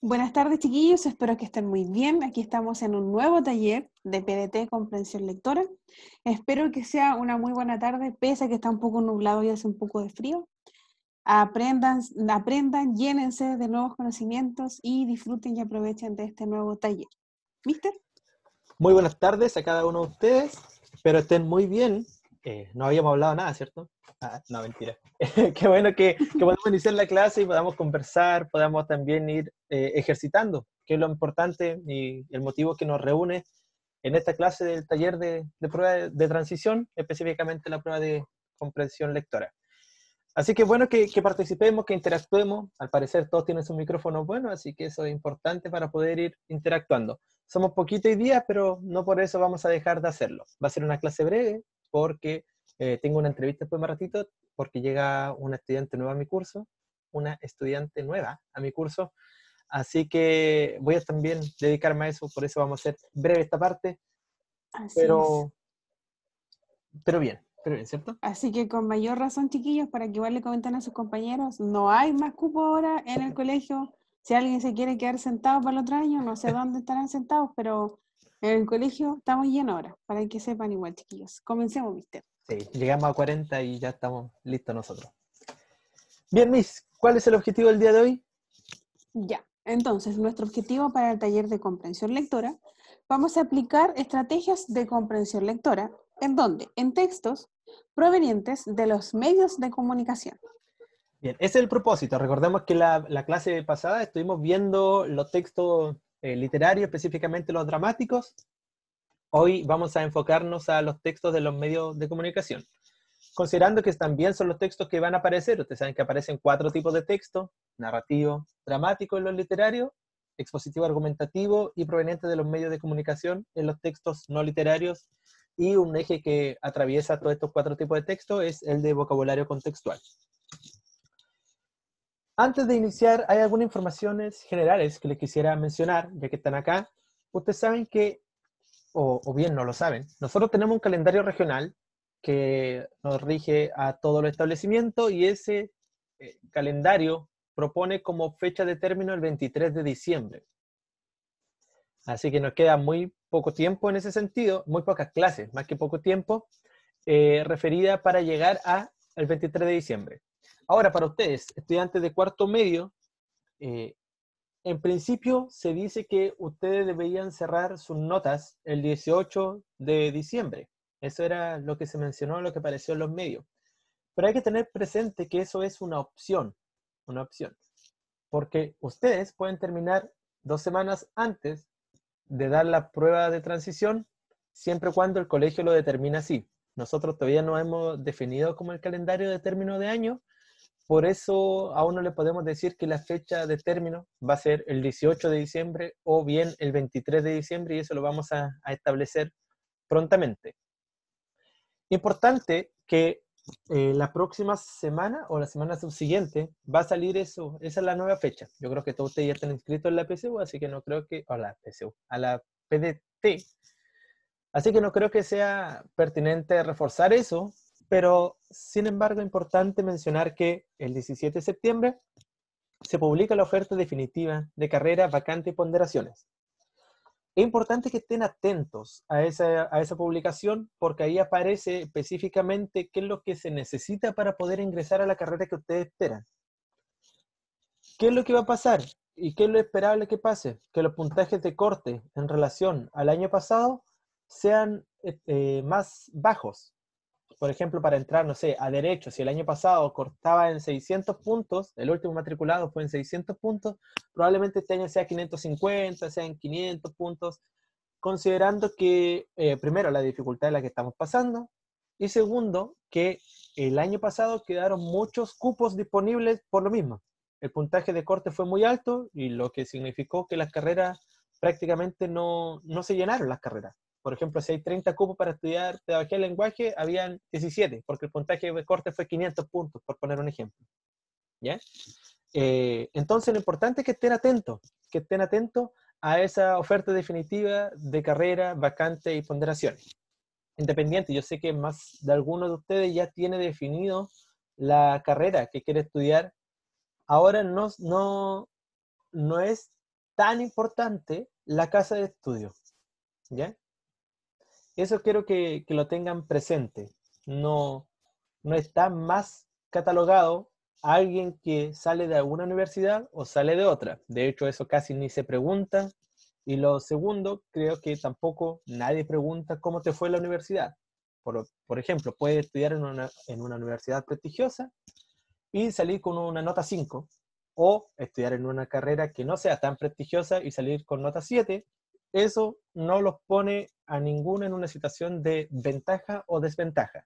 Buenas tardes, chiquillos. Espero que estén muy bien. Aquí estamos en un nuevo taller de PDT Comprensión Lectora. Espero que sea una muy buena tarde, pese a que está un poco nublado y hace un poco de frío. Aprendan, aprendan llénense de nuevos conocimientos y disfruten y aprovechen de este nuevo taller. mister Muy buenas tardes a cada uno de ustedes. Espero estén muy bien. Eh, no habíamos hablado nada, ¿cierto? Ah, no, mentira. qué bueno que, podamos iniciar la clase y podamos conversar, podamos también ir eh, ejercitando, que es lo importante y el motivo que nos reúne en esta clase del taller de, prueba de, transición, específicamente la prueba de comprensión lectora. Así que bueno que, participemos, que interactuemos. Al parecer todos tienen su micrófono bueno, así que eso es importante para poder ir interactuando. Somos poquito y pero no por eso vamos a dejar de hacerlo. Va a ser una clase breve, porque eh, tengo una entrevista después más ratito, porque llega una estudiante nueva a mi curso, una estudiante nueva a mi curso. Así que voy a también dedicarme a eso, por eso vamos a hacer breve esta parte. pero, pero bien, pero bien, ¿cierto? Así que con mayor razón, chiquillos, para que igual le comenten a sus compañeros, no hay más cupo ahora en el colegio. Si alguien se quiere quedar sentado para el otro año, no sé dónde estarán sentados, pero en el colegio estamos llenos ahora, para que sepan igual, chiquillos. Comencemos, mister. Sí, llegamos a 40 y ya estamos listos nosotros. Bien, Miss, ¿cuál es el objetivo del día de hoy? Ya, entonces, nuestro objetivo para el taller de comprensión lectora, vamos a aplicar estrategias de comprensión lectora, en dónde? en textos provenientes de los medios de comunicación. Bien, ese es el propósito. Recordemos que la clase pasada estuvimos viendo los textos eh, literario, literarios, específicamente los dramáticos, hoy vamos a enfocarnos a los textos de los medios de comunicación. Considerando que también son los textos que van a aparecer, ustedes saben que aparecen cuatro tipos de texto, narrativo, dramático en los literarios, expositivo argumentativo y proveniente de los medios de comunicación en los textos no literarios. Y un eje que atraviesa todos estos cuatro tipos de texto es el de vocabulario contextual. Antes de iniciar, hay algunas informaciones generales que les quisiera mencionar, ya que están acá. Ustedes saben que, o, bien no lo saben, nosotros tenemos un calendario regional que nos rige a todo el establecimiento y ese eh, calendario propone como fecha de término el 23 de diciembre. Así que nos queda muy poco tiempo en ese sentido, muy pocas clases, más que poco tiempo, eh, referida para llegar al 23 de diciembre. Ahora, para ustedes, estudiantes de cuarto medio, eh, en principio se dice que ustedes deberían cerrar sus notas el 18 de diciembre. Eso era lo que se mencionó, lo que apareció en los medios. Pero hay que tener presente que eso es una opción, una opción. Porque ustedes pueden terminar dos semanas antes de dar la prueba de transición, siempre cuando el colegio lo determina así. Nosotros todavía no hemos definido como el calendario de término de año, por eso aún no le podemos decir que la fecha de término va a ser el 18 de diciembre o bien el 23 de diciembre y eso lo vamos a, establecer prontamente. Importante que eh, la próxima semana o la semana subsiguiente va a salir eso, esa es la nueva fecha. Yo creo que todos ustedes ya están inscritos en la PSU, así que no creo que, o la PSU, a la PDT. Así que no creo que sea pertinente reforzar eso, pero sin embargo importante mencionar que el 17 de septiembre se publica la oferta definitiva de carrera vacante y ponderaciones. Es importante que estén atentos a esa, a esa publicación porque ahí aparece específicamente qué es lo que se necesita para poder ingresar a la carrera que ustedes esperan. ¿Qué es lo que va a pasar? ¿Y qué es lo esperable que pase? Que los puntajes de corte en relación al año pasado sean eh, eh, más bajos, por ejemplo, para entrar, no sé, a derecho, si el año pasado cortaba en 600 puntos, el último matriculado fue en 600 puntos, probablemente este año sea 550, sea en 500 puntos, considerando que, eh, primero, la dificultad en la que estamos pasando, y segundo, que el año pasado quedaron muchos cupos disponibles por lo mismo. El puntaje de corte fue muy alto y lo que significó que las carreras prácticamente no, no se llenaron las carreras. Por ejemplo, si hay 30 cupos para estudiar teología el lenguaje, habían 17, porque el puntaje de corte fue 500 puntos, por poner un ejemplo. ¿Ya? Eh, entonces, lo importante es que estén atentos, que estén atentos a esa oferta definitiva de carrera, vacante y ponderaciones. Independiente, yo sé que más de algunos de ustedes ya tiene definido la carrera que quiere estudiar. Ahora no, no, no es tan importante la casa de estudio, ¿ya? eso quiero que, lo tengan presente. No, está más catalogado alguien que sale de alguna universidad o sale de otra. De hecho, eso casi ni se pregunta. Y lo segundo, creo que tampoco nadie pregunta cómo te fue la universidad. Por, por ejemplo, puedes estudiar en una, en una universidad prestigiosa y salir con una nota 5, o estudiar en una carrera que no sea tan prestigiosa y salir con nota 7, eso no los pone a ninguno en una situación de ventaja o desventaja.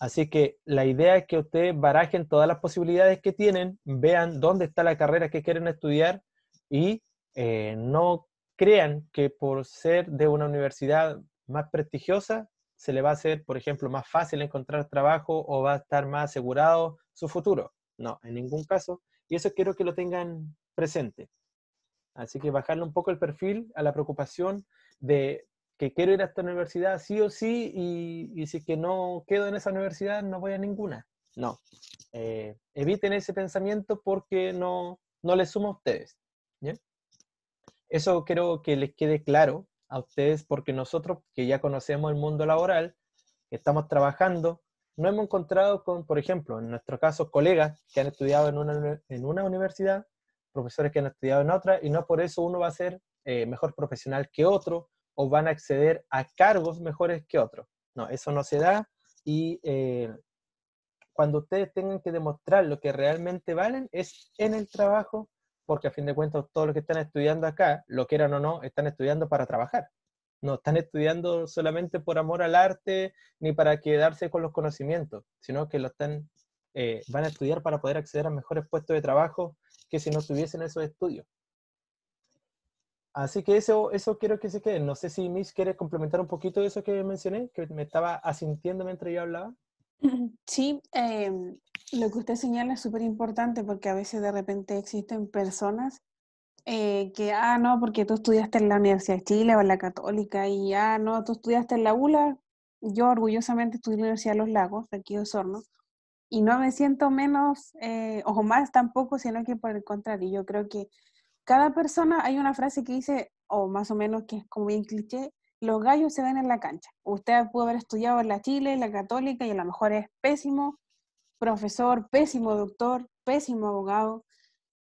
Así que la idea es que ustedes barajen todas las posibilidades que tienen, vean dónde está la carrera que quieren estudiar y eh, no crean que por ser de una universidad más prestigiosa se le va a hacer, por ejemplo, más fácil encontrar trabajo o va a estar más asegurado su futuro. No, en ningún caso. Y eso quiero que lo tengan presente. Así que bajarle un poco el perfil a la preocupación de que quiero ir a esta universidad sí o sí y, y si que no quedo en esa universidad no voy a ninguna. No, eh, eviten ese pensamiento porque no, no les sumo a ustedes. Eso quiero que les quede claro a ustedes porque nosotros que ya conocemos el mundo laboral, que estamos trabajando, no hemos encontrado con, por ejemplo, en nuestro caso, colegas que han estudiado en una, en una universidad, profesores que han estudiado en otra, y no por eso uno va a ser eh, mejor profesional que otro o van a acceder a cargos mejores que otros. No, eso no se da y eh, cuando ustedes tengan que demostrar lo que realmente valen es en el trabajo, porque a fin de cuentas todos los que están estudiando acá, lo quieran o no, están estudiando para trabajar. No están estudiando solamente por amor al arte ni para quedarse con los conocimientos, sino que lo están, eh, van a estudiar para poder acceder a mejores puestos de trabajo que si no tuviesen esos estudios. Así que eso, eso quiero que se quede. No sé si Miss quiere complementar un poquito de eso que mencioné, que me estaba asintiendo mientras yo hablaba. Sí, eh, lo que usted señala es súper importante porque a veces de repente existen personas eh, que, ah, no, porque tú estudiaste en la Universidad de Chile o en la Católica y, ah, no, tú estudiaste en la ULA. Yo orgullosamente estudié en la Universidad de Los Lagos, aquí de Osorno, y no me siento menos eh, o más tampoco, sino que por el contrario, yo creo que cada persona, hay una frase que dice, o más o menos que es como bien cliché, los gallos se ven en la cancha. Usted pudo haber estudiado en la Chile, en la Católica, y a lo mejor es pésimo profesor, pésimo doctor, pésimo abogado,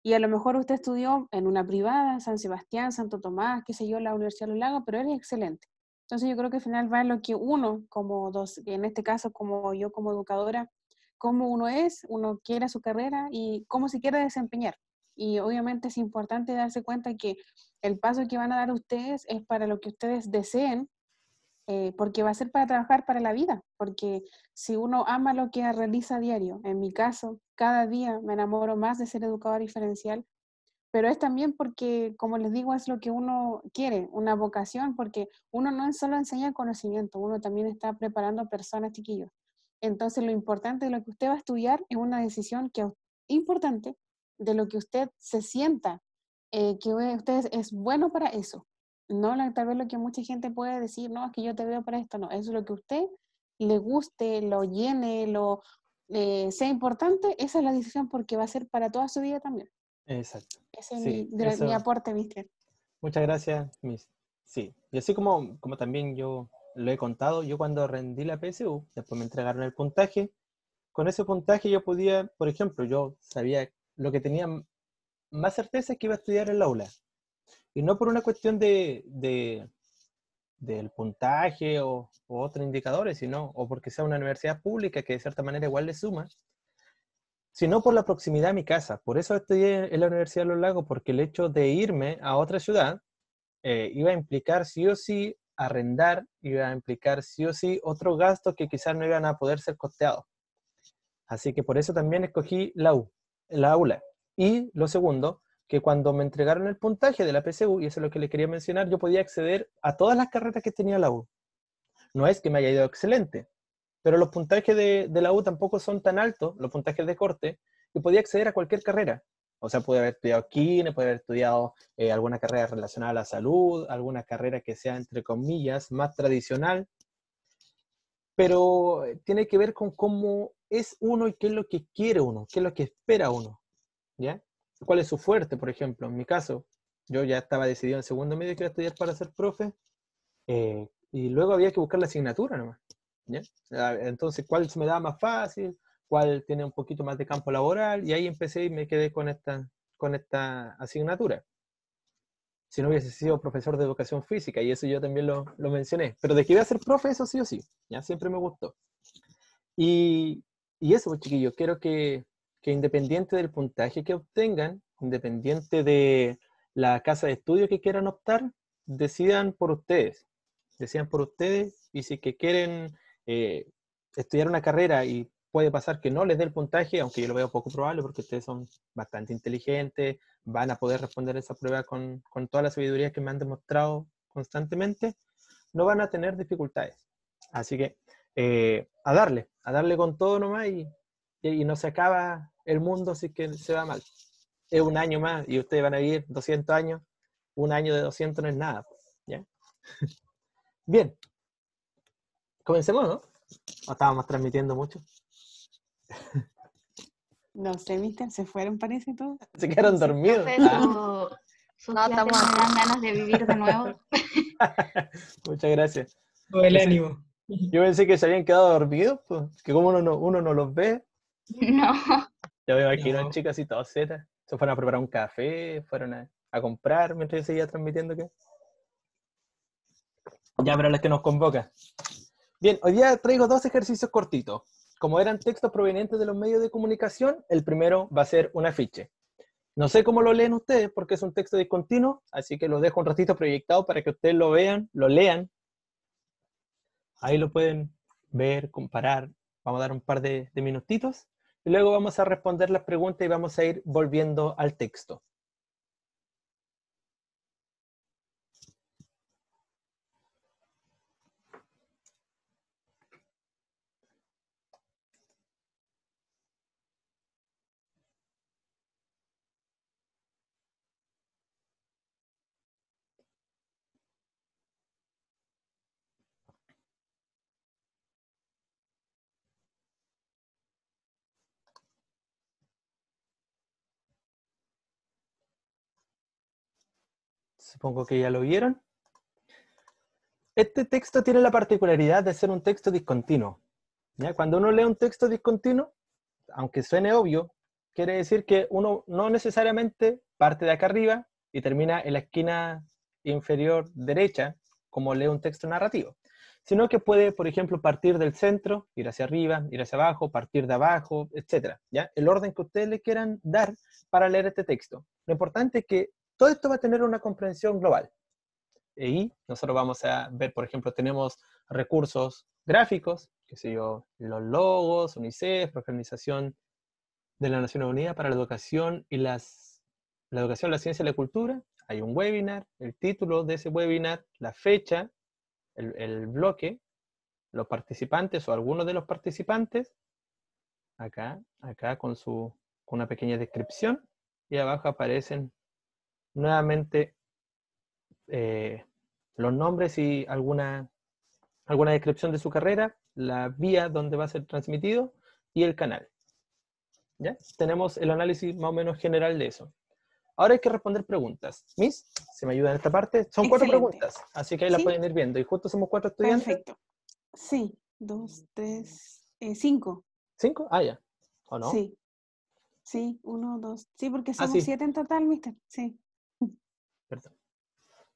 y a lo mejor usted estudió en una privada, San Sebastián, Santo Tomás, qué sé yo, la Universidad de los Lagos, pero es excelente. Entonces yo creo que al final va en lo que uno, como dos, en este caso como yo como educadora, cómo uno es, uno quiere su carrera y cómo se quiere desempeñar. Y obviamente es importante darse cuenta que el paso que van a dar ustedes es para lo que ustedes deseen, eh, porque va a ser para trabajar para la vida, porque si uno ama lo que realiza a diario, en mi caso, cada día me enamoro más de ser educador diferencial, pero es también porque, como les digo, es lo que uno quiere, una vocación, porque uno no solo enseña conocimiento, uno también está preparando personas, chiquillos. Entonces, lo importante de lo que usted va a estudiar es una decisión que es importante de lo que usted se sienta, eh, que usted es bueno para eso. No tal vez lo que mucha gente puede decir, no, es que yo te veo para esto, no, eso es lo que usted le guste, lo llene, lo eh, sea importante, esa es la decisión porque va a ser para toda su vida también. Exacto. Ese es mi, mi, aporte, mister. Muchas gracias, Miss. Sí, y así como, como también yo lo he contado, yo cuando rendí la PSU, después me entregaron el puntaje, con ese puntaje yo podía, por ejemplo, yo sabía lo que tenía más certeza es que iba a estudiar en La aula. Y no por una cuestión de, del puntaje o, otros indicadores, sino, o porque sea una universidad pública que de cierta manera igual le suma, sino por la proximidad a mi casa. Por eso estudié en la Universidad de los Lagos, porque el hecho de irme a otra ciudad eh, iba a implicar sí o sí arrendar, iba a implicar sí o sí otros gastos que quizás no iban a poder ser costeados. Así que por eso también escogí la U la aula. Y lo segundo, que cuando me entregaron el puntaje de la PCU, y eso es lo que le quería mencionar, yo podía acceder a todas las carreras que tenía la U. No es que me haya ido excelente, pero los puntajes de, la U tampoco son tan altos, los puntajes de corte, que podía acceder a cualquier carrera. O sea, pude haber estudiado kine, pude haber estudiado eh, alguna carrera relacionada a la salud, alguna carrera que sea, entre comillas, más tradicional, pero eh, tiene que ver con cómo es uno y qué es lo que quiere uno, qué es lo que espera uno, ¿ya? ¿Cuál es su fuerte, por ejemplo? En mi caso, yo ya estaba decidido en segundo medio que iba a estudiar para ser profe, eh, y luego había que buscar la asignatura nomás, ¿ya? Ah, entonces, ¿cuál se me daba más fácil? ¿Cuál tiene un poquito más de campo laboral? Y ahí empecé y me quedé con esta, con esta asignatura si no hubiese sido profesor de educación física, y eso yo también lo, lo mencioné. Pero de que iba a ser profe, eso sí o sí, ya siempre me gustó. Y y eso, pues, chiquillos, quiero que, que independiente del puntaje que obtengan, independiente de la casa de estudio que quieran optar, decidan por ustedes. Decidan por ustedes y si que quieren eh, estudiar una carrera y puede pasar que no les dé el puntaje, aunque yo lo veo poco probable porque ustedes son bastante inteligentes, van a poder responder esa prueba con, con toda la sabiduría que me han demostrado constantemente, no van a tener dificultades. Así que eh, a darle, a darle con todo nomás y, y, no se acaba el mundo si que se va mal. Es un año más y ustedes van a vivir 200 años, un año de 200 no es nada. ¿ya? Bien, comencemos, ¿no? ¿O estábamos transmitiendo mucho? No sé, Mister, Se fueron, parece, todo Se quedaron dormidos. Ah. No, estamos no estamos... ganas de vivir de nuevo. Muchas gracias. Todo el ánimo. Yo pensé que se habían quedado dormidos, pues, que como uno no, los ve. No. ya me imagino no. chicas y todas zetas. Se fueron a preparar un café, fueron a, comprar mientras yo seguía transmitiendo que. Ya, pero las que nos convoca. Bien, hoy día traigo dos ejercicios cortitos. Como eran textos provenientes de los medios de comunicación, el primero va a ser un afiche. No sé cómo lo leen ustedes porque es un texto discontinuo, así que lo dejo un ratito proyectado para que ustedes lo vean, lo lean Ahí lo pueden ver, comparar. Vamos a dar un par de, minutitos y luego vamos a responder las preguntas y vamos a ir volviendo al texto. Supongo que ya lo vieron. Este texto tiene la particularidad de ser un texto discontinuo. ¿ya? Cuando uno lee un texto discontinuo, aunque suene obvio, quiere decir que uno no necesariamente parte de acá arriba y termina en la esquina inferior derecha, como lee un texto narrativo, sino que puede, por ejemplo, partir del centro, ir hacia arriba, ir hacia abajo, partir de abajo, etc. ¿ya? El orden que ustedes le quieran dar para leer este texto. Lo importante es que todo esto va a tener una comprensión global. Y nosotros vamos a ver, por ejemplo, tenemos recursos gráficos, que sé yo, los logos, UNICEF, Organización de la Nación Unida para la Educación y las, la Educación, la Ciencia y la Cultura. Hay un webinar, el título de ese webinar, la fecha, el, bloque, los participantes o algunos de los participantes, acá, acá con con una pequeña descripción, y abajo aparecen nuevamente eh, los nombres y alguna, alguna descripción de su carrera, la vía donde va a ser transmitido y el canal. ¿Ya? Tenemos el análisis más o menos general de eso. Ahora hay que responder preguntas. Miss, ¿Se me ayuda en esta parte, son cuatro preguntas, así que ahí las pueden ir viendo. Y justo somos cuatro estudiantes. Perfecto. Sí, dos, tres, eh, cinco. ¿Cinco? Ah, ya. ¿O no? Sí. Sí, uno, dos. Sí, porque ah, somos siete en total, mister. Sí.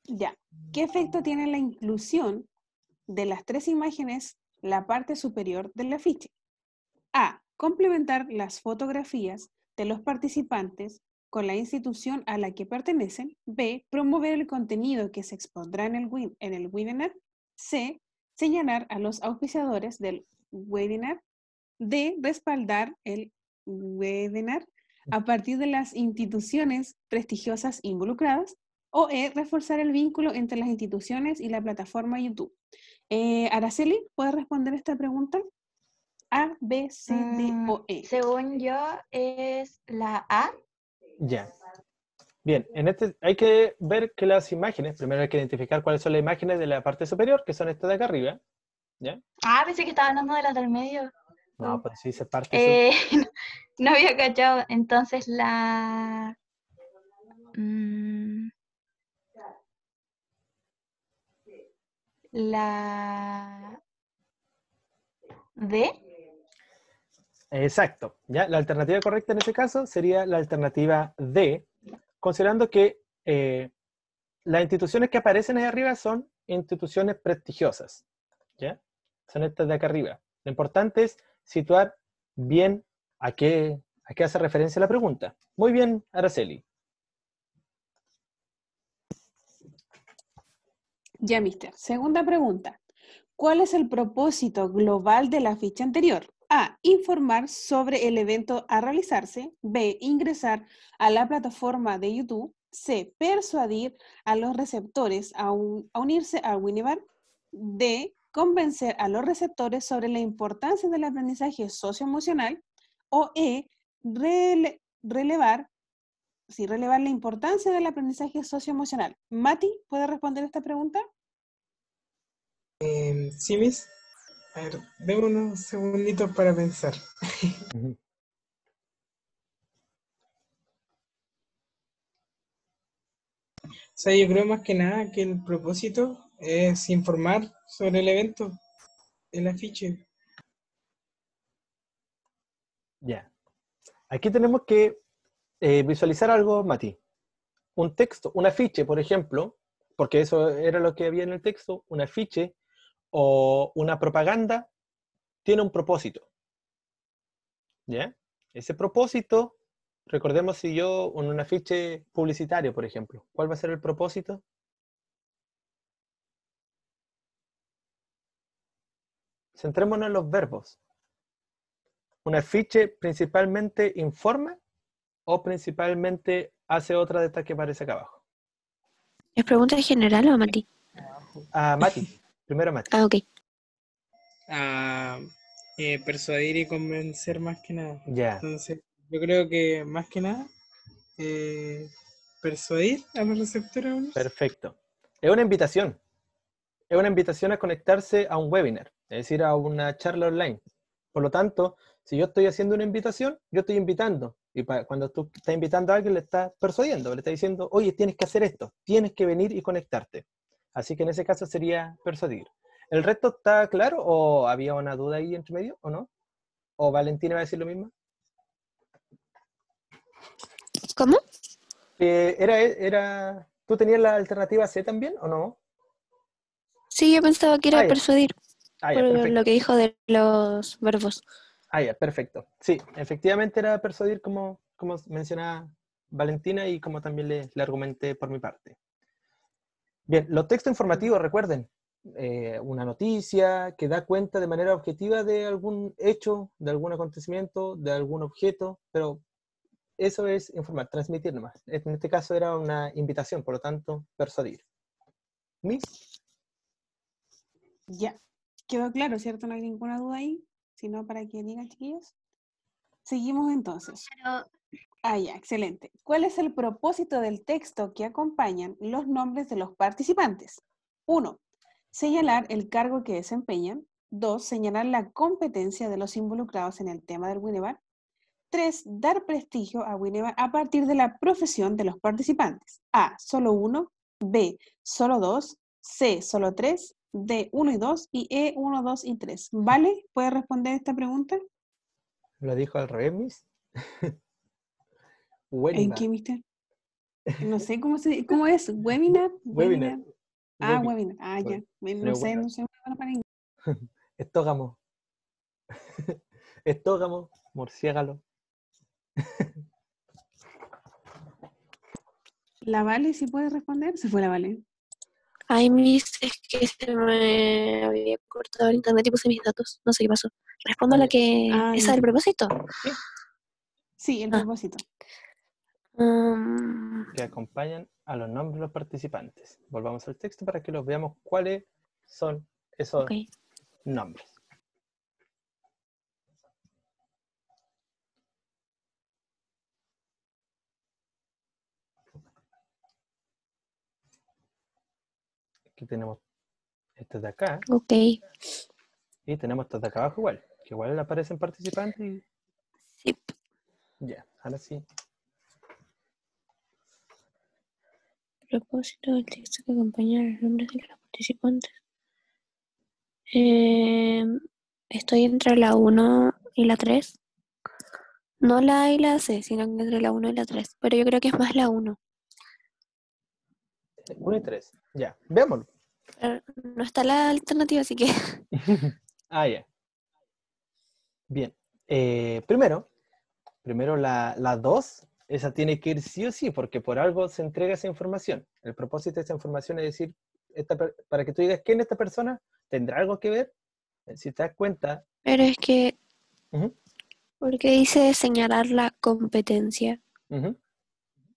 Ya. ¿Qué efecto tiene la inclusión de las tres imágenes la parte superior del afiche? A. Complementar las fotografías de los participantes con la institución a la que pertenecen. B. Promover el contenido que se expondrá en el, en el webinar. C. Señalar a los auspiciadores del webinar. D. Respaldar el webinar a partir de las instituciones prestigiosas involucradas o es reforzar el vínculo entre las instituciones y la plataforma YouTube. Eh, Araceli, ¿puedes responder esta pregunta? A, B, C, D mm, o E. Según yo, es la A. Ya. Bien, en este hay que ver que las imágenes, primero hay que identificar cuáles son las imágenes de la parte superior, que son estas de acá arriba. ¿ya? Ah, pensé que estaba hablando de las del medio. No, pues sí, se parte. Eh, no, había cachado. Entonces la. Mm, la D. Exacto. ¿ya? La alternativa correcta en ese caso sería la alternativa D, considerando que eh, las instituciones que aparecen ahí arriba son instituciones prestigiosas. ¿ya? Son estas de acá arriba. Lo importante es situar bien a qué, a qué hace referencia la pregunta. Muy bien, Araceli. Ya, mister. Segunda pregunta. ¿Cuál es el propósito global de la ficha anterior? A. Informar sobre el evento a realizarse. B. Ingresar a la plataforma de YouTube. C. Persuadir a los receptores a, unirse a Winibar. D. Convencer a los receptores sobre la importancia del aprendizaje socioemocional. O E. relevar sí, relevar la importancia del aprendizaje socioemocional. Mati, ¿puede responder esta pregunta? Em, sí, Miss. A ver, déme unos segunditos para pensar. O sea, yo creo más que nada que el propósito es informar sobre el evento, el afiche. Ya. Aquí tenemos que eh, visualizar algo, Mati. Un texto, un afiche, por ejemplo, porque eso era lo que había en el texto, un afiche o una propaganda tiene un propósito. ¿Ya? Ese propósito, recordemos si yo, un afiche publicitario, por ejemplo, ¿cuál va a ser el propósito? Centrémonos en los verbos. Un afiche principalmente informa o principalmente hace otra de estas que aparece acá abajo? ¿Es pregunta general o a Mati? A ah, Mati, primero a Mati. Ah, ok. Eh, persuadir y convencer más que nada. Ya. Entonces, yo creo que más que nada, eh, persuadir a los receptores. Perfecto. Es una invitación. Es una invitación a conectarse a un webinar, es decir, a una charla online. Por lo tanto, si yo estoy haciendo una invitación, yo estoy invitando. Y cuando tú estás invitando a alguien, le estás persuadiendo, le estás diciendo, oye, tienes que hacer esto, tienes que venir y conectarte. Así que en ese caso sería persuadir. ¿El resto está claro o había una duda ahí entre medio o no? ¿O Valentina va a decir lo mismo? ¿Cómo? era, era, ¿Tú tenías la alternativa C también o no? Sí, yo pensaba que era ah, persuadir. Ah, por lo que dijo de los verbos. Ah, ya, perfecto. Sí, efectivamente era persuadir como, como mencionaba Valentina y como también le, argumenté por mi parte. Bien, los textos informativos, recuerden, eh, una noticia que da cuenta de manera objetiva de algún hecho, de algún acontecimiento, de algún objeto, pero eso es informar, transmitir nomás. En este caso era una invitación, por lo tanto, persuadir. ¿Mis? Ya, quedó claro, ¿cierto? No hay ninguna duda ahí sino para que digan, chiquillos. Seguimos entonces. Ah, ya, excelente. ¿Cuál es el propósito del texto que acompañan los nombres de los participantes? Uno, señalar el cargo que desempeñan. Dos, señalar la competencia de los involucrados en el tema del Winebar. Tres, dar prestigio a Winebar a partir de la profesión de los participantes. A, solo uno. B, solo dos. C, solo tres. D1 y 2 y E1, 2 y 3. ¿Vale? ¿Puede responder esta pregunta? ¿Lo dijo al revés, Miss? ¿En qué, Mister? No sé cómo, se, cómo es. ¿Webinar? Webinar. Ah, webinar. Ah, ya. No, no sé, no sé. Estógamo. Estógamo, morciégalo. ¿La Vale si ¿sí puede responder? Se fue la Vale. Ay, mis, es que se me había cortado el internet y puse mis datos. No sé qué pasó. Respondo a la que. ¿Esa ah, es el propósito? Sí, el ah. propósito. Um, que acompañan a los nombres de los participantes. Volvamos al texto para que los veamos cuáles son esos nombres. tenemos estas de acá. Ok. Y tenemos estas de acá abajo igual, que igual aparecen participantes. Y... Sí. Ya, ahora sí. Propósito del texto que acompaña los nombres de los participantes. Em, estoy entre la 1 y la 3. No la A y la C, sino entre la 1 y la 3. Pero yo creo que es más la 1. 1 y 3. Ya, veámoslo. Eh, no está la alternativa, así que. ah, ya. Bien. Eh, primero, primero la, dos, esa tiene que ir sí o sí, porque por algo se entrega esa información. El propósito de esa información es decir, para que tú digas quién es esta persona, tendrá algo que ver. Eh, si te das cuenta. Pero es que. Porque dice señalar la competencia.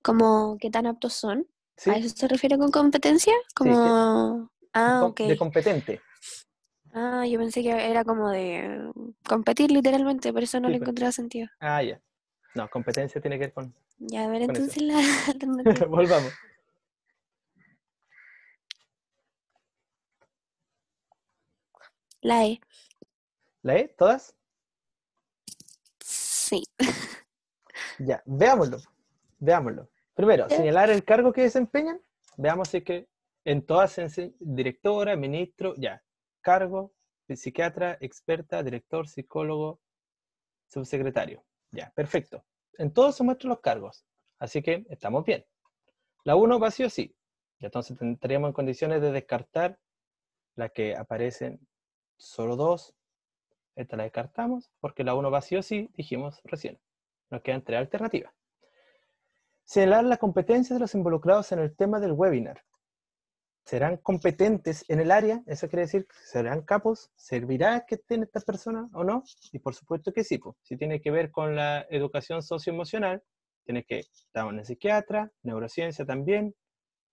Como qué tan aptos son. ¿A eso se refiere con competencia? Como ah, de competente. Ah, yo pensé que era como de mm, competir literalmente, por eso no le pues. encontraba sentido. Ah, ya. No, competencia tiene que ver con. Ya, a ver, entonces la Volvamos. La E. ¿La E? ¿Todas? Sí. Ya, veámoslo. Veámoslo. Primero, eh. señalar el cargo que desempeñan. Veamos si es que en todas, directora, ministro, ya, cargo, psiquiatra, experta, director, psicólogo, subsecretario. Ya, perfecto. En todos se muestran los cargos, así que estamos bien. La 1 vacío sí ya Entonces tendríamos en condiciones de descartar la que aparecen solo dos. Esta la descartamos porque la 1 vacío sí dijimos recién. Nos quedan tres alternativas. Señalar la competencia de los involucrados en el tema del webinar serán competentes en el área, eso quiere decir que serán capos, servirá que estén estas personas o no, y por supuesto que sí, si tiene que ver con la educación socioemocional, tiene que estar en psiquiatra, neurociencia también,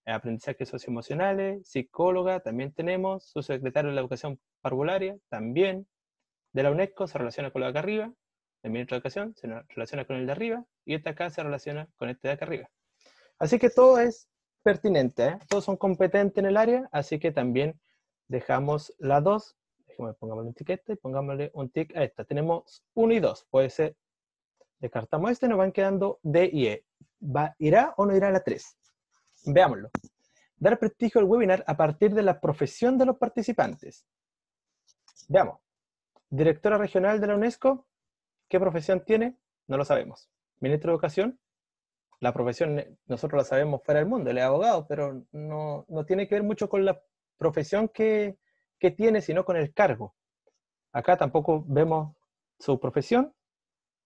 aprendizaje socioemocionales, psicóloga también tenemos, su secretario de la educación parvularia también, de la UNESCO se relaciona con lo de acá arriba, el ministro de educación se relaciona con el de arriba, y esta acá se relaciona con este de acá arriba. Así que todo es pertinente. ¿eh? Todos son competentes en el área, así que también dejamos la 2. Pongámosle un etiqueta y pongámosle un tick a esta. Tenemos 1 y 2. Puede ser, descartamos este, nos van quedando D y E. ¿Va, ¿Irá o no irá la 3? Veámoslo. Dar prestigio al webinar a partir de la profesión de los participantes. Veamos. Directora regional de la UNESCO, ¿qué profesión tiene? No lo sabemos. Ministro de Educación, la profesión, eh, nosotros la sabemos fuera del mundo, el abogado, pero no, no tiene que ver mucho con la profesión que, que tiene, sino con el cargo. Acá tampoco vemos su profesión,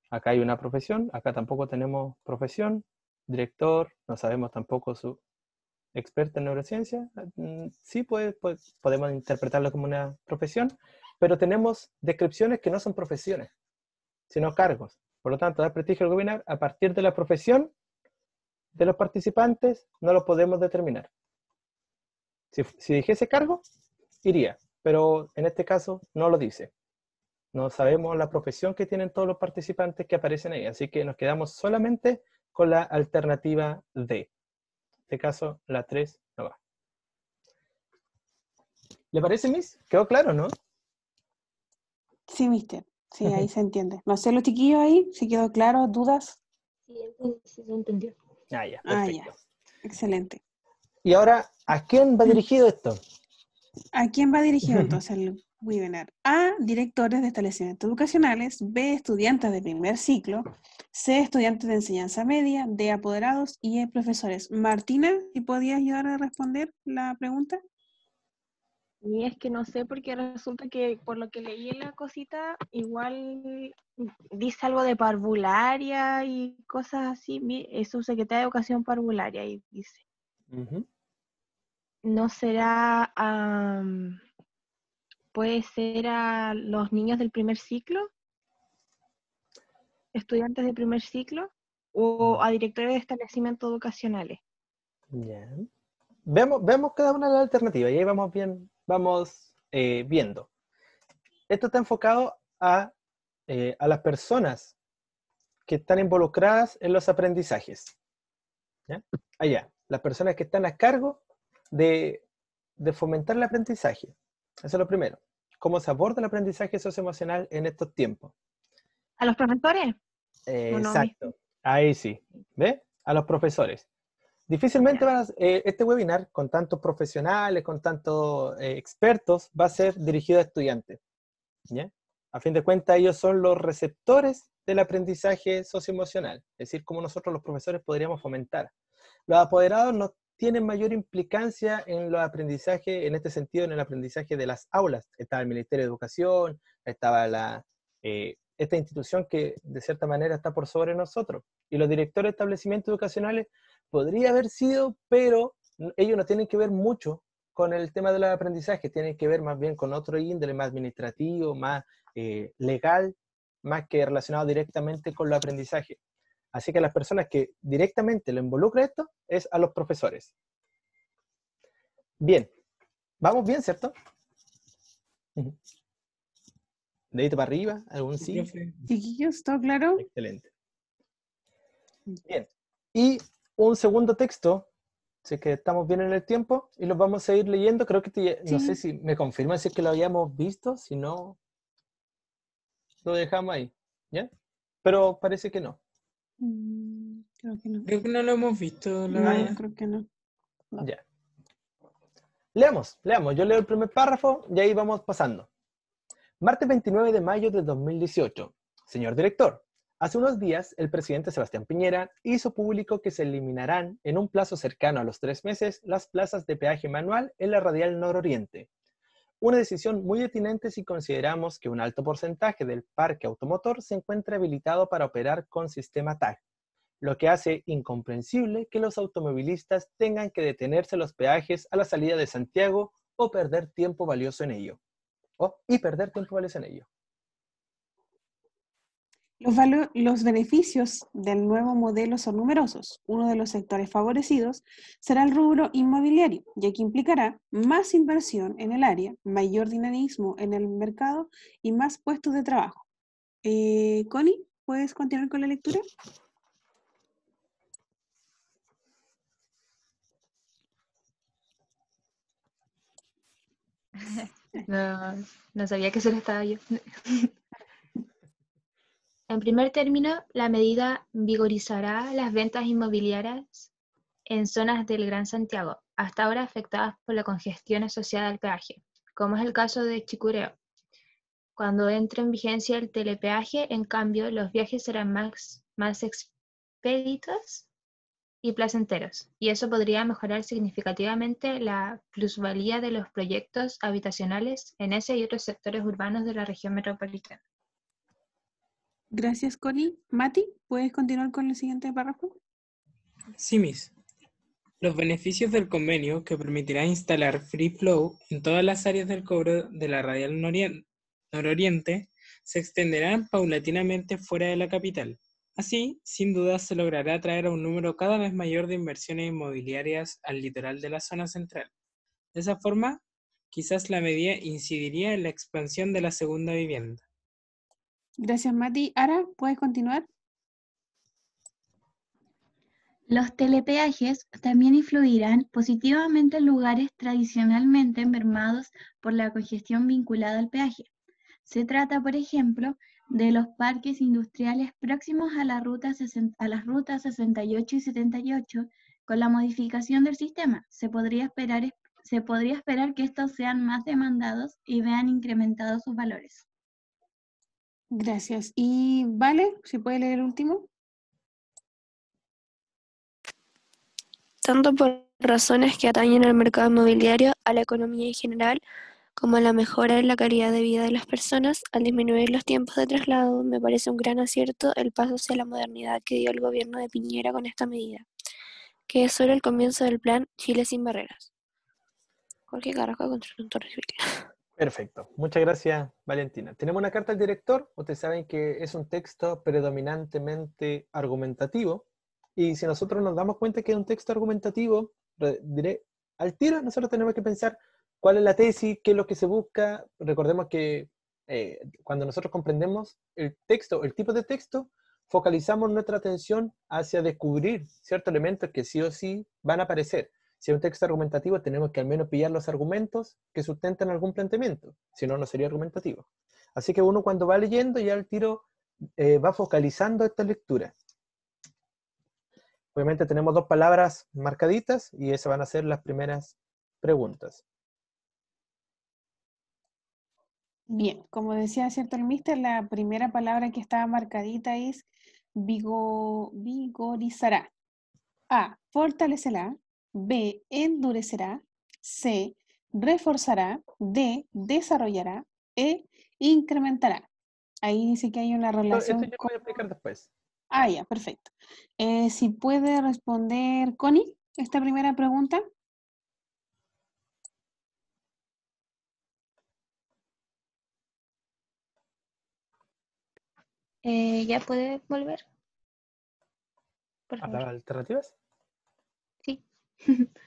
acá hay una profesión, acá tampoco tenemos profesión, director, no sabemos tampoco su experta en neurociencia, mm, sí pues podemos interpretarlo como una profesión, pero tenemos descripciones que no son profesiones, sino cargos. Por lo tanto, dar prestigio al gobierno a partir de la profesión de los participantes no lo podemos determinar. Si, dijese cargo, iría, pero en este caso no lo dice. No sabemos la profesión que tienen todos los participantes que aparecen ahí, así que nos quedamos solamente con la alternativa D. En este caso, la 3 no va. ¿Le parece, Miss? ¿Quedó claro, no? Sí, mister. Sí, ahí se entiende. No sé, los chiquillos ahí, si quedó claro, dudas. Sí, sí, se entendió. Ah, ah, ya, perfecto. Excelente. Y ahora, ¿a quién va dirigido mm. esto? ¿A quién va dirigido entonces el webinar? A. Directores de establecimientos educacionales. B. Estudiantes de primer ciclo. C. Estudiantes de enseñanza media. D. Apoderados. Y E. Profesores. Martina, ¿y podías ayudar a responder la pregunta? Y es que no sé, porque resulta que por lo que leí en la cosita, igual dice algo de parvularia y cosas así. Es subsecretaria de Educación Parvularia y dice. No será. puede ser a los niños del primer ciclo, estudiantes del primer ciclo, o a directores de establecimientos educacionales. Ya. Vemos Veamos, cada una de y ahí vamos bien vamos eh, viendo. Esto está enfocado eh, a, las personas que están involucradas en los aprendizajes. Allá, las personas que están a cargo de, fomentar el aprendizaje. Eso es lo primero. ¿Cómo se aborda el aprendizaje socioemocional en estos tiempos? ¿A los profesores? Eh, exacto. Ahí sí. ¿Ve? A los profesores. Difícilmente eh, este webinar, con tantos profesionales, con tantos eh, expertos, va a ser dirigido a estudiantes. A fin de cuentas, ellos son los receptores del aprendizaje socioemocional, es decir, cómo nosotros los profesores podríamos fomentar. Los apoderados no tienen mayor implicancia en los aprendizajes, en este sentido, en el aprendizaje de las aulas. Estaba el Ministerio de Educación, estaba la, eh, esta institución que de cierta manera está por sobre nosotros. Y los directores de establecimientos educacionales podría haber sido, pero ellos no tienen que ver mucho con el tema del aprendizaje, tienen que ver más bien con otro índole más administrativo, más eh, legal, más que relacionado directamente con el aprendizaje. Así que las personas que directamente lo involucra esto es a los profesores. Bien, vamos bien, ¿cierto? Dedito para arriba, algún sí. yo ¿Está claro? Excelente. Bien, y un segundo texto, sé que estamos bien en el tiempo, y los vamos a ir leyendo. Creo que no sé si me confirma si es que lo habíamos visto, si no, lo dejamos ahí, ¿ya? Pero parece que no. Mm, creo que no. Creo que no lo hemos visto. creo que no. Ya. Leamos, leamos. Yo leo el primer párrafo y ahí vamos pasando. Martes 29 de mayo de 2018. Señor director, Hace unos días, el presidente Sebastián Piñera hizo público que se eliminarán en un plazo cercano a los tres meses las plazas de peaje manual en la radial nororiente. Una decisión muy detinente si consideramos que un alto porcentaje del parque automotor se encuentra habilitado para operar con sistema TAG, lo que hace incomprensible que los automovilistas tengan que detenerse los peajes a la salida de Santiago o perder tiempo valioso en ello. Oh, y perder tiempo valioso en ello. Los, beneficios del nuevo modelo son numerosos. Uno de los sectores favorecidos será el rubro inmobiliario, ya que implicará más inversión en el área, mayor dinamismo en el mercado y más puestos de trabajo. Eh, Connie, ¿puedes continuar con la lectura? No, no sabía que se lo estaba yo. En primer término, la medida vigorizará las ventas inmobiliarias en zonas del Gran Santiago, hasta ahora afectadas por la congestión asociada al peaje, como es el caso de Chicureo. Cuando entre en vigencia el telepeaje, en cambio, los viajes serán más, más expeditos y placenteros, y eso podría mejorar significativamente la plusvalía de los proyectos habitacionales en ese y otros sectores urbanos de la región metropolitana. Gracias, Cori. Mati, ¿puedes continuar con el siguiente párrafo? Sí, Miss. Los beneficios del convenio que permitirá instalar Free Flow en todas las áreas del cobro de la radial nororiente se extenderán paulatinamente fuera de la capital. Así, sin duda, se logrará atraer a un número cada vez mayor de inversiones inmobiliarias al litoral de la zona central. De esa forma, quizás la medida incidiría en la expansión de la segunda vivienda. Gracias, Mati. Ara, ¿puedes continuar? Los telepeajes también influirán positivamente en lugares tradicionalmente mermados por la congestión vinculada al peaje. Se trata, por ejemplo, de los parques industriales próximos a, la ruta a las rutas 68 y 78. Con la modificación del sistema, se podría, esperar, se podría esperar que estos sean más demandados y vean incrementados sus valores. Gracias. Y Vale, si puede leer el último. Tanto por razones que atañen al mercado inmobiliario, a la economía en general, como a la mejora en la calidad de vida de las personas, al disminuir los tiempos de traslado, me parece un gran acierto el paso hacia la modernidad que dio el gobierno de Piñera con esta medida, que es solo el comienzo del plan Chile sin barreras. Jorge Carrasco, constructor civil. Perfecto. Muchas gracias, Valentina. Tenemos una carta al director. Ustedes saben que es un texto predominantemente argumentativo. Y si nosotros nos damos cuenta que es un texto argumentativo, al tiro nosotros tenemos que pensar cuál es la tesis, qué es lo que se busca. Recordemos que eh, cuando nosotros comprendemos el texto, el tipo de texto, focalizamos nuestra atención hacia descubrir ciertos elementos que sí o sí van a aparecer. Si es un texto argumentativo, tenemos que al menos pillar los argumentos que sustentan algún planteamiento, si no, no sería argumentativo. Así que uno cuando va leyendo ya el tiro eh, va focalizando esta lectura. Obviamente tenemos dos palabras marcaditas y esas van a ser las primeras preguntas. Bien, como decía cierto el mister, la primera palabra que estaba marcadita es vigorizará. A, fortalecerá. B. Endurecerá. C. Reforzará. D. Desarrollará. E. Incrementará. Ahí dice que hay una relación. Esto yo voy a explicar después. Ah, ya, perfecto. Eh, si puede responder Connie esta primera pregunta. Eh, ¿Ya puede volver? alternativas?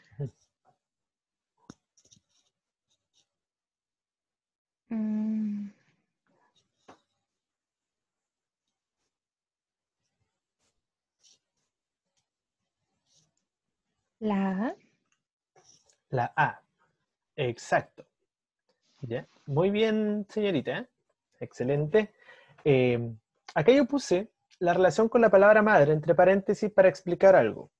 La A. La A. Exacto. Muy bien, señorita. ¿eh? Excelente. Eh, acá yo puse la relación con la palabra madre entre paréntesis para explicar algo.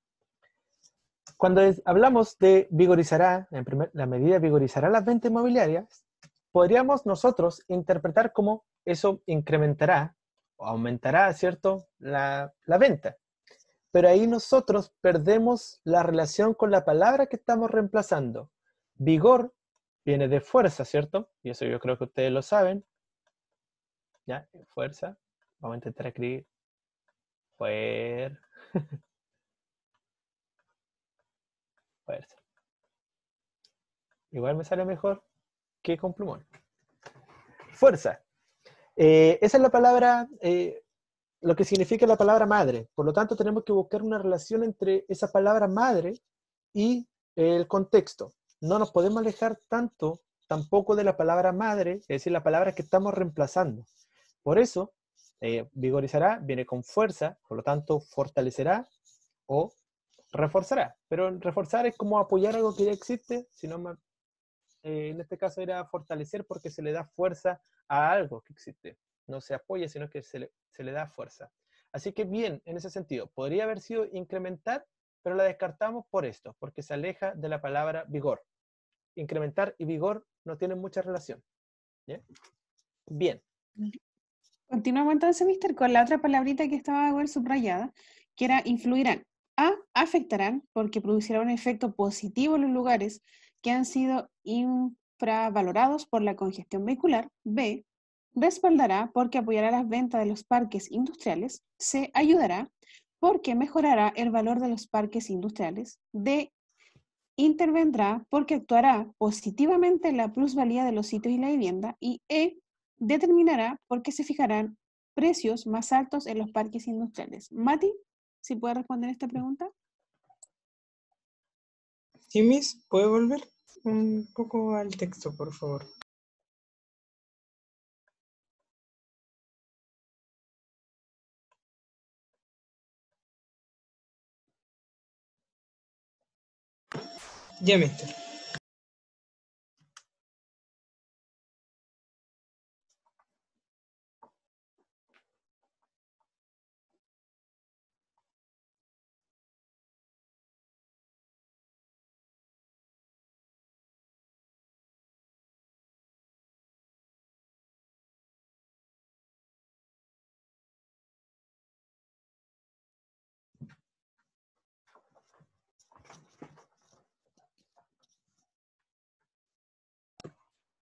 Cuando hablamos de vigorizará, la medida vigorizará las ventas inmobiliarias, podríamos nosotros interpretar como eso incrementará o aumentará, ¿cierto?, la, la venta. Pero ahí nosotros perdemos la relación con la palabra que estamos reemplazando. Vigor viene de fuerza, ¿cierto? Y eso yo creo que ustedes lo saben. ¿Ya? Fuerza. Vamos a intentar escribir. Fuer. Igual me sale mejor que con plumón. Fuerza. Eh, esa es la palabra, eh, lo que significa la palabra madre. Por lo tanto, tenemos que buscar una relación entre esa palabra madre y el contexto. No nos podemos alejar tanto tampoco de la palabra madre, es decir, la palabra que estamos reemplazando. Por eso, eh, vigorizará viene con fuerza, por lo tanto, fortalecerá o reforzará, pero reforzar es como apoyar algo que ya existe, sino más, eh, en este caso era fortalecer porque se le da fuerza a algo que existe. No se apoya, sino que se le, da fuerza. Así que bien, en ese sentido, podría haber sido incrementar, pero la descartamos por esto, porque se aleja de la palabra vigor. Incrementar y vigor no tienen mucha relación. Bien. Continuamos entonces, Mister, con la otra palabrita que estaba igual subrayada, que era influirán. A, afectarán porque producirá un efecto positivo en los lugares que han sido infravalorados por la congestión vehicular. B, respaldará porque apoyará las ventas de los parques industriales. C, ayudará porque mejorará el valor de los parques industriales. D, intervendrá porque actuará positivamente en la plusvalía de los sitios y la vivienda. Y E, determinará porque se fijarán precios más altos en los parques industriales. Mati si puede responder esta pregunta. Sí, Miss, ¿puede volver un poco al texto, por favor? Ya, mister.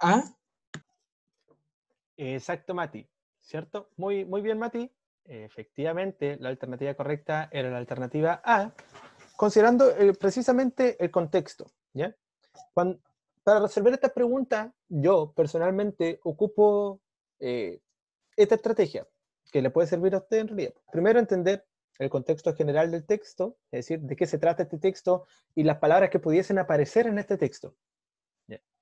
A. ¿Ah? Exacto, Mati. ¿Cierto? Muy, muy bien, Mati. Efectivamente, la alternativa correcta era la alternativa A, considerando eh, precisamente el contexto. ¿ya? para resolver esta pregunta, yo personalmente ocupo eh, esta estrategia que le puede servir a usted en realidad. Primero, entender el contexto general del texto, es decir, de qué se trata este texto y las palabras que pudiesen aparecer en este texto.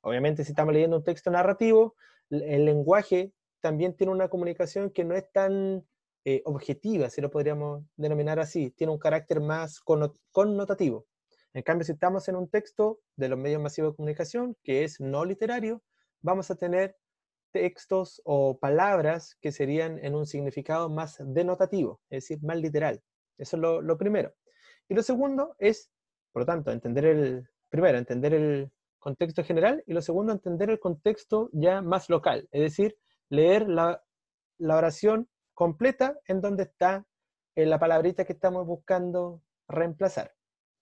Obviamente, si estamos leyendo un texto narrativo, el lenguaje también tiene una comunicación que no es tan eh, objetiva, si lo podríamos denominar así, tiene un carácter más connotativo. En cambio, si estamos en un texto de los medios masivos de comunicación, que es no literario, vamos a tener textos o palabras que serían en un significado más denotativo, es decir, más literal. Eso es lo, lo primero. Y lo segundo es, por lo tanto, entender el, primero, entender el, contexto general, y lo segundo, entender el contexto ya más local, es decir, leer la, oración completa en donde está eh, la palabrita que estamos buscando reemplazar.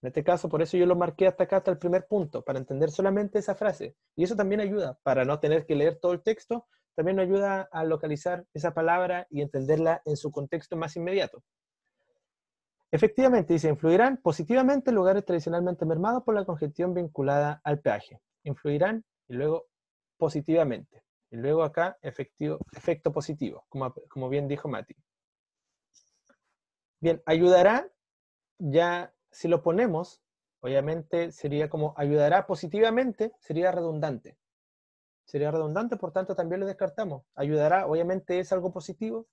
En este caso, por eso yo lo marqué hasta acá, hasta el primer punto, para entender solamente esa frase. Y eso también ayuda, para no tener que leer todo el texto, también ayuda a localizar esa palabra y entenderla en su contexto más inmediato. Efectivamente, dice, influirán positivamente en lugares tradicionalmente mermados por la congestión vinculada al peaje. Influirán y luego positivamente. Y luego acá efecto positivo, como, como bien dijo Mati. Bien, ayudará, ya si lo ponemos, obviamente sería como ayudará positivamente, sería redundante. Sería redundante, por tanto también lo descartamos. Ayudará, obviamente es algo positivo,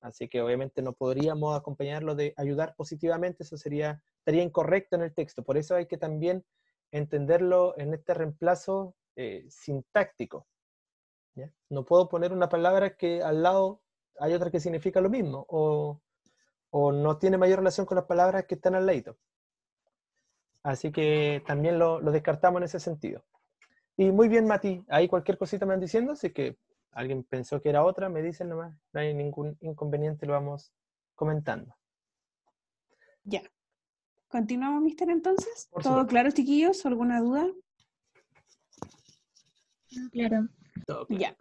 Así que obviamente no podríamos acompañarlo de ayudar positivamente, eso sería, estaría incorrecto en el texto. Por eso hay que también entenderlo en este reemplazo eh, sintáctico. No puedo poner una palabra que al lado hay otra que significa lo mismo o, no tiene mayor relación con las palabras que están al lado. Así que también lo, lo descartamos en ese sentido. Y muy bien, Mati, ahí cualquier cosita me van diciendo, así que alguien pensó que era otra, me dicen nomás, no hay ningún inconveniente, lo vamos comentando. Ya. ¿Continuamos, mister, entonces? ¿Todo claro, chiquillos? ¿Alguna duda? Claro. Ya.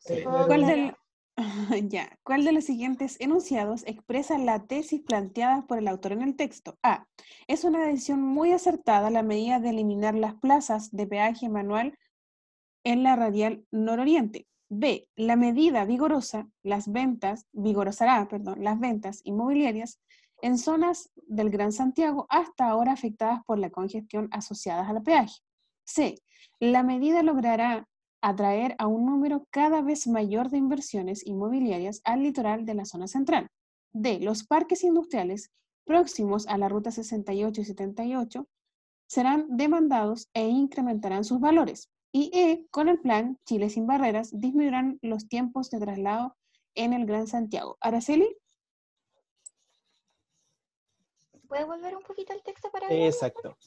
¿Cuál ya. ¿Cuál de los siguientes enunciados expresa la tesis planteada por el autor en el texto? A. Es una decisión muy acertada la medida de eliminar las plazas de peaje manual en la radial nororiente. B. La medida vigorosa, las ventas, vigorosará, perdón, las ventas inmobiliarias en zonas del Gran Santiago hasta ahora afectadas por la congestión asociadas al peaje. C. La medida logrará atraer a un número cada vez mayor de inversiones inmobiliarias al litoral de la zona central. D. Los parques industriales próximos a la Ruta 68 y 78 serán demandados e incrementarán sus valores y E, con el plan Chile sin barreras, disminuirán los tiempos de traslado en el Gran Santiago. Araceli. ¿Puede volver un poquito al texto para ver? Exacto.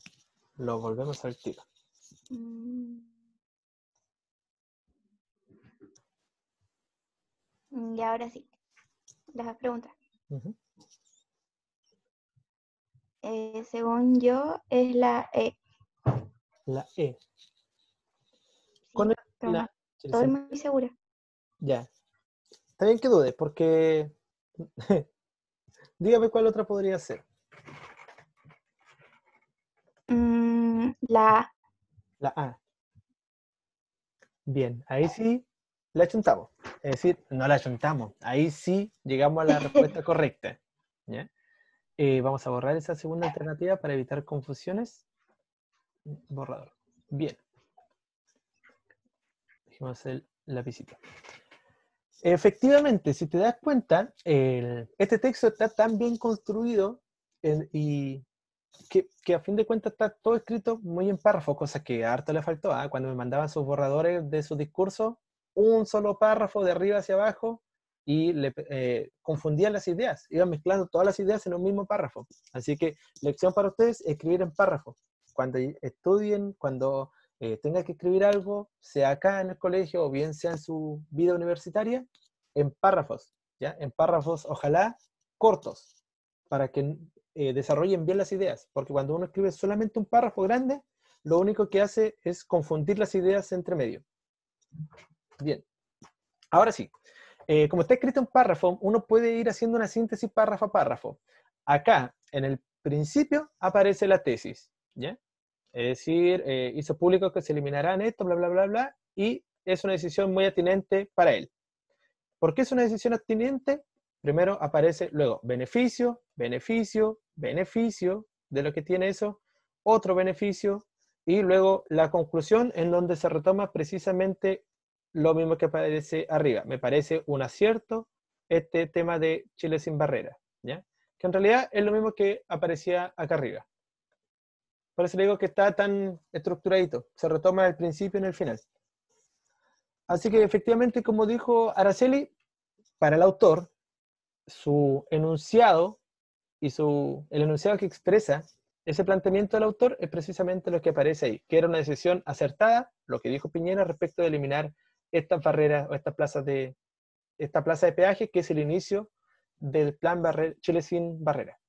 Lo volvemos al tiro. Mm. Mm, y ahora sí. Las preguntas. Eh, según yo, es la E. La E estoy muy segura. Ya. también que dudes, porque. Dígame cuál otra podría ser. Mm, la La A. Bien, ahí sí la chuntamos. Es decir, no la chuntamos. Ahí sí llegamos a la respuesta correcta. ¿ya? Eh, vamos a borrar esa segunda alternativa para evitar confusiones. Borrador. Bien va a la visita. Efectivamente, si te das cuenta, este texto está tan bien construido y que, a fin de cuentas está todo escrito muy en párrafos, cosa que a harto le faltó. ¿ah? Cuando me mandaban sus borradores de sus discursos, un solo párrafo de arriba hacia abajo y le eh, confundían las ideas, iban mezclando todas las ideas en un mismo párrafo. Así que lección para ustedes, escribir en párrafo. Cuando estudien, cuando eh, tenga que escribir algo, sea acá en el colegio o bien sea en su vida universitaria, en párrafos, ¿ya? En párrafos, ojalá, cortos, para que eh, desarrollen bien las ideas, porque cuando uno escribe solamente un párrafo grande, lo único que hace es confundir las ideas entre medio. Bien, ahora sí, eh, como está escrito un párrafo, uno puede ir haciendo una síntesis párrafo a párrafo. Acá, en el principio, aparece la tesis, ¿ya? Es decir, eh, hizo público que se eliminarán esto, bla, bla, bla, bla, y es una decisión muy atinente para él. ¿Por qué es una decisión atinente? Primero aparece luego beneficio, beneficio, beneficio de lo que tiene eso, otro beneficio, y luego la conclusión en donde se retoma precisamente lo mismo que aparece arriba. Me parece un acierto este tema de Chile sin barrera, ¿ya? que en realidad es lo mismo que aparecía acá arriba. Por eso le digo que está tan estructuradito. Se retoma el principio en el final. Así que efectivamente, como dijo Araceli, para el autor, su enunciado y su, el enunciado que expresa ese planteamiento del autor es precisamente lo que aparece ahí, que era una decisión acertada, lo que dijo Piñera respecto de eliminar estas barreras o estas plazas de, esta plaza de peaje, que es el inicio del plan Chile sin barrera.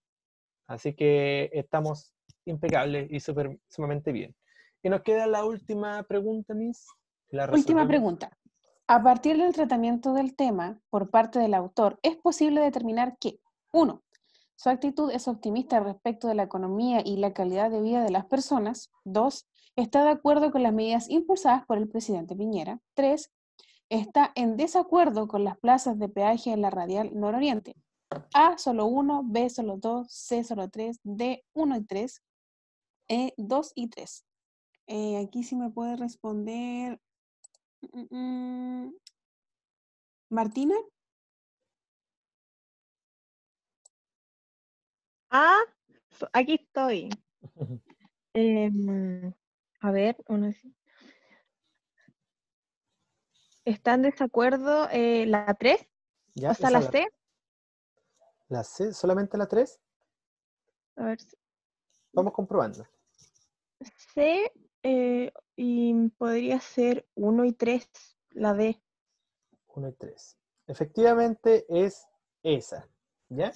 Así que estamos impecable y sumamente bien. Y nos queda la última pregunta, Miss. La última pregunta. A partir del tratamiento del tema por parte del autor, es posible determinar que, uno, su actitud es optimista respecto de la economía y la calidad de vida de las personas. Dos, está de acuerdo con las medidas impulsadas por el presidente Piñera. Tres, está en desacuerdo con las plazas de peaje en la radial nororiente. A solo uno. B solo dos. C solo tres. D 1 y 3, eh, dos y tres. Eh, aquí sí me puede responder mm, mm, mm, Martina. Ah, aquí estoy. Em, a ver, uno así. ¿Están en desacuerdo eh, la 3? hasta la, C. ¿La C? ¿Solamente la 3? A ver. Vamos comprobando. C eh, y podría ser 1 y 3, la D. 1 y 3. Efectivamente es esa, ¿ya?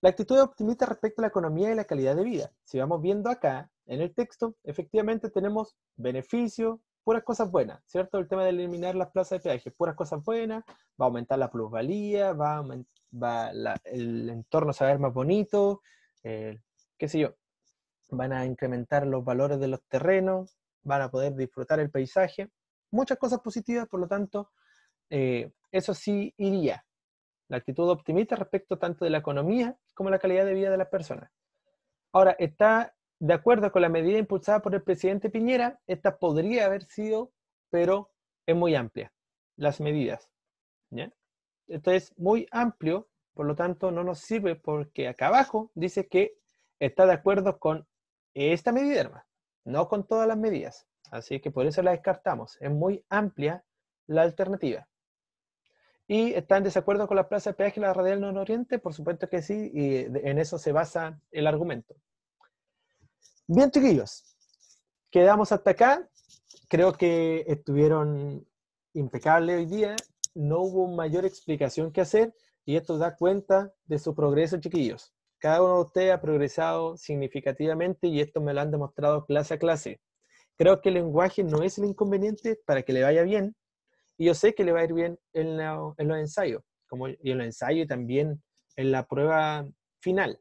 La actitud optimista respecto a la economía y la calidad de vida. Si vamos viendo acá, en el texto, efectivamente tenemos beneficio, puras cosas buenas, ¿cierto? El tema de eliminar las plazas de peaje, puras cosas buenas, va a aumentar la plusvalía, va, el entorno se va a ver más bonito, eh, qué sé yo, van a incrementar los valores de los terrenos, van a poder disfrutar el paisaje, muchas cosas positivas, por lo tanto, eh, eso sí iría. La actitud optimista respecto tanto de la economía como la calidad de vida de las personas. Ahora, está de acuerdo con la medida impulsada por el presidente Piñera, esta podría haber sido, pero es muy amplia, las medidas. Esto es muy amplio, por lo tanto no nos sirve porque acá abajo dice que está de acuerdo con esta medida, no con todas las medidas. Así que por eso la descartamos. Es muy amplia la alternativa. ¿Y están de acuerdo con la plaza de peaje y la radial Oriente? Por supuesto que sí, y en eso se basa el argumento. Bien, chiquillos, quedamos hasta acá. Creo que estuvieron impecables hoy día. No hubo mayor explicación que hacer y esto da cuenta de su progreso, chiquillos. Cada uno de ustedes ha progresado significativamente y esto me lo han demostrado clase a clase. Creo que el lenguaje no es el inconveniente para que le vaya bien y yo sé que le va a ir bien en, los ensayos, como y en los ensayos y también en la prueba final.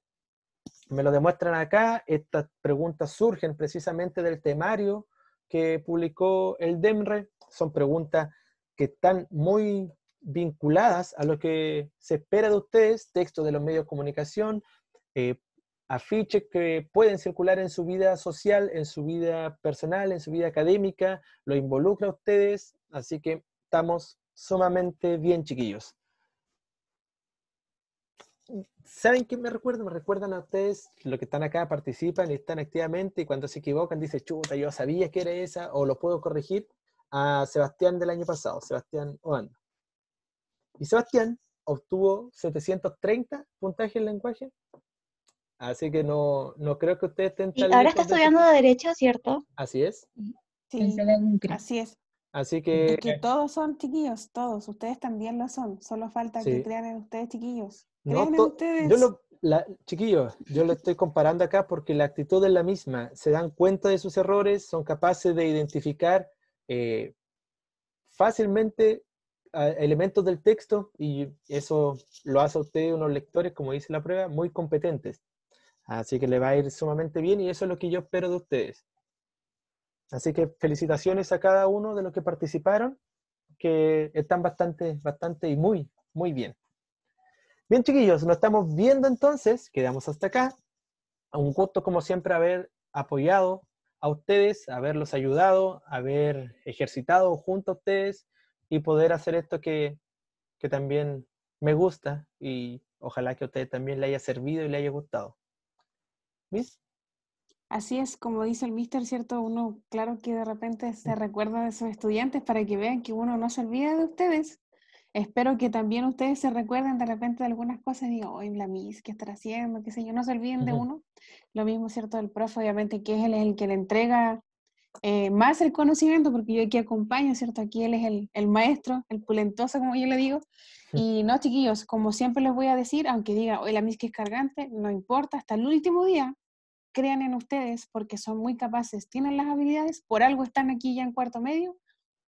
Me lo demuestran acá, estas preguntas surgen precisamente del temario que publicó el DEMRE, son preguntas que están muy vinculadas a lo que se espera de ustedes, Texto de los medios de comunicación, eh, afiches que pueden circular en su vida social, en su vida personal, en su vida académica, lo involucra a ustedes, así que estamos sumamente bien, chiquillos. ¿Saben qué me recuerda? Me recuerdan a ustedes, los que están acá participan y están activamente, y cuando se equivocan dice, chuta, yo sabía que era esa, o lo puedo corregir, a Sebastián del año pasado, Sebastián Oando. Y Sebastián obtuvo 730 puntajes en lenguaje Así que no, no creo que ustedes estén ahora está estudiando de Derecho, ¿cierto? Así es. Sí, así es. Así que... todos son chiquillos, todos. Ustedes también lo son. Solo falta que crean en ustedes, chiquillos. Crean ustedes. Yo lo, chiquillos, yo lo estoy comparando acá porque la actitud es la misma. Se dan cuenta de sus errores, son capaces de identificar eh, fácilmente ah, elementos del texto y eso lo hace usted ustedes unos lectores, como dice la prueba, muy competentes. Así que le va a ir sumamente bien y eso es lo que yo espero de ustedes. Así que felicitaciones a cada uno de los que participaron, que están bastante, bastante y muy, muy bien. Bien, chiquillos, nos estamos viendo entonces, quedamos hasta acá. Un gusto, como siempre, haber apoyado a ustedes, haberlos ayudado, haber ejercitado junto a ustedes y poder hacer esto que, que también me gusta y ojalá que a ustedes también le haya servido y le haya gustado. Así es, como dice el mister, ¿cierto? Uno, claro que de repente se mm. recuerda de sus estudiantes para que vean que uno no se olvida de ustedes. Espero que también ustedes se recuerden de repente de algunas cosas y hoy, oye, la Miss, ¿qué estará haciendo? ¿Qué sé yo? No se olviden de uno. Lo mismo, ¿cierto? El profe, obviamente, que es el que le entrega eh, más el conocimiento, porque yo aquí acompaño, ¿cierto? Aquí él es el, el maestro, el pulentoso, como yo le digo, y no, chiquillos, como siempre les voy a decir, aunque diga hoy la misca es cargante, no importa, hasta el último día, crean en ustedes porque son muy capaces, tienen las habilidades, por algo están aquí ya en cuarto medio,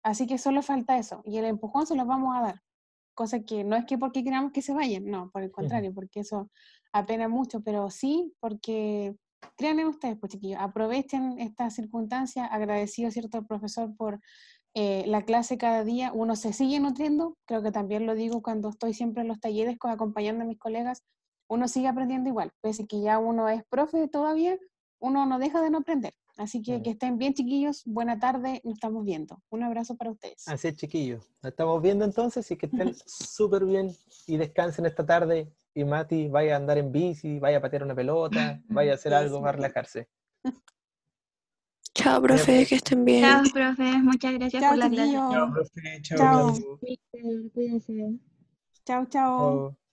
así que solo falta eso. Y el empujón se los vamos a dar. Cosa que no es que porque queramos que se vayan, no, por el contrario, porque eso apena mucho, pero sí porque crean en ustedes, pues chiquillos, aprovechen esta circunstancia agradecido, ¿cierto?, al profesor por eh, la clase cada día, uno se sigue nutriendo, creo que también lo digo cuando estoy siempre en los talleres acompañando a mis colegas, uno sigue aprendiendo igual, pese que ya uno es profe todavía, uno no deja de no aprender. Así que que estén bien chiquillos, buena tarde, nos estamos viendo. Un abrazo para ustedes. Así es chiquillos, nos estamos viendo entonces y que estén súper bien y descansen esta tarde y Mati vaya a andar en bici, vaya a patear una pelota, vaya a hacer algo para relajarse. Chao, profe, que estén bien. Chao, profe, muchas gracias por la clase. Chao, profe, chao. cuídense. Chao, chao. chao.